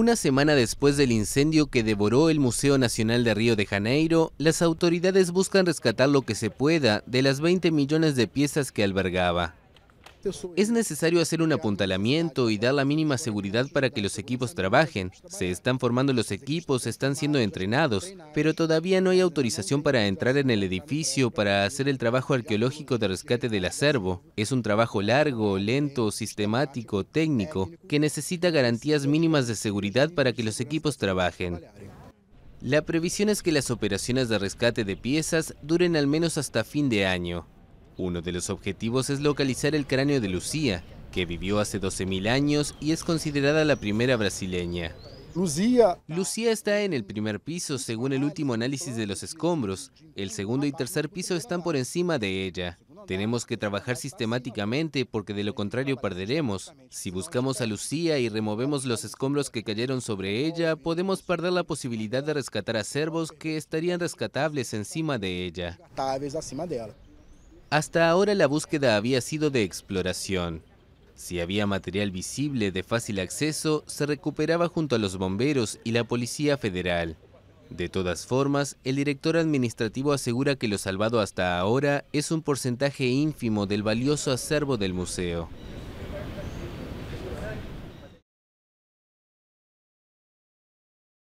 Una semana después del incendio que devoró el Museo Nacional de Río de Janeiro, las autoridades buscan rescatar lo que se pueda de las 20 millones de piezas que albergaba. Es necesario hacer un apuntalamiento y dar la mínima seguridad para que los equipos trabajen. Se están formando los equipos, están siendo entrenados, pero todavía no hay autorización para entrar en el edificio para hacer el trabajo arqueológico de rescate del acervo. Es un trabajo largo, lento, sistemático, técnico, que necesita garantías mínimas de seguridad para que los equipos trabajen. La previsión es que las operaciones de rescate de piezas duren al menos hasta fin de año. Uno de los objetivos es localizar el cráneo de Lucía, que vivió hace 12.000 años y es considerada la primera brasileña. Lucía. está en el primer piso, según el último análisis de los escombros. El segundo y tercer piso están por encima de ella. Tenemos que trabajar sistemáticamente porque de lo contrario perderemos. Si buscamos a Lucía y removemos los escombros que cayeron sobre ella, podemos perder la posibilidad de rescatar a cervos que estarían rescatables encima de ella. Hasta ahora la búsqueda había sido de exploración. Si había material visible de fácil acceso, se recuperaba junto a los bomberos y la Policía Federal. De todas formas, el director administrativo asegura que lo salvado hasta ahora es un porcentaje ínfimo del valioso acervo del museo.